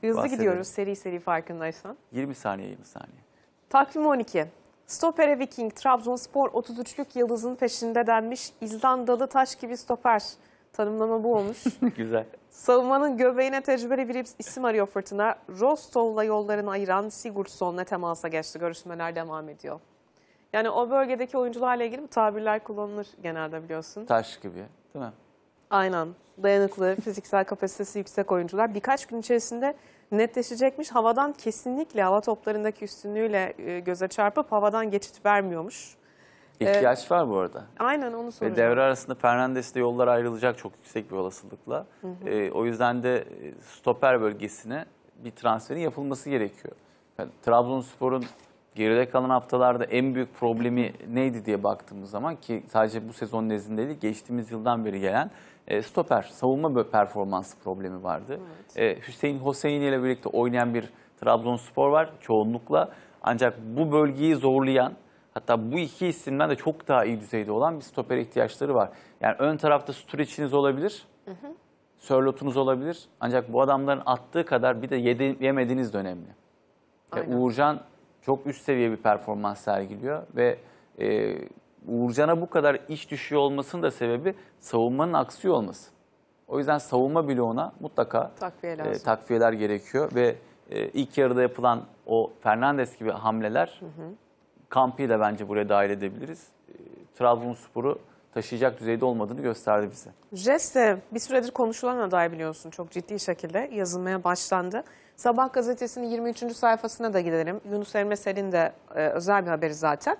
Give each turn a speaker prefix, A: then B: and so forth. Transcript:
A: Hızlı bahsedelim. gidiyoruz
B: seri seri farkındaysan.
A: 20 saniye 20 saniye.
B: Takvim 12. Stopere Viking, Trabzonspor 33'lük yıldızın peşinde denmiş İzlandalı taş gibi stoper. Tanımlama bu olmuş. Güzel. Savunmanın göbeğine tecrübeli bir isim arıyor Fırtına. Rostov'la yollarını ayıran Sigurdsson'la temasa geçti. Görüşmeler devam ediyor. Yani o bölgedeki oyuncularla ilgili bu tabirler kullanılır genelde biliyorsun. Taş gibi değil mi? Aynen. Dayanıklı, fiziksel kapasitesi yüksek oyuncular. Birkaç gün içerisinde netleşecekmiş. Havadan kesinlikle hava toplarındaki üstünlüğüyle e, göze çarpıp havadan geçit vermiyormuş. E, İhtiyaç ee, var bu arada. Aynen onu soruyorum. Ve devre
A: arasında Fernandes'le yollar ayrılacak çok yüksek bir olasılıkla. Hı hı. Ee, o yüzden de e, stoper bölgesine bir transferin yapılması gerekiyor. Yani Trabzonspor'un geride kalan haftalarda en büyük problemi neydi diye baktığımız zaman ki sadece bu sezon nezdinde değil geçtiğimiz yıldan beri gelen e, stoper savunma performansı problemi vardı. Evet. E, Hüseyin Hossein ile birlikte oynayan bir Trabzonspor var çoğunlukla. Ancak bu bölgeyi zorlayan hatta bu iki isimden de çok daha iyi düzeyde olan bir stoper ihtiyaçları var. Yani ön tarafta Sturic'iniz olabilir. Hı hı. Sörlot'unuz olabilir. Ancak bu adamların attığı kadar bir de yedi, yemediğiniz de önemli. E, ya Uğurcan çok üst seviye bir performans sergiliyor ve e, Uğurcan'a bu kadar iş düşüyor olmasının da sebebi savunmanın aksıyor olması. O yüzden savunma bloğuna mutlaka takviyeler, e, takviyeler gerekiyor ve e, ilk yarıda yapılan o Fernandes gibi hamleler hı hı. bence buraya dahil edebiliriz. E, Trabzonspor'u taşıyacak düzeyde olmadığını gösterdi
B: bize. Jeste bir süredir konuşulan aday biliyorsun çok ciddi şekilde yazılmaya başlandı. Sabah gazetesinin 23. sayfasına da gidelim. Yunus Emre Selin de e, özel bir haberi zaten.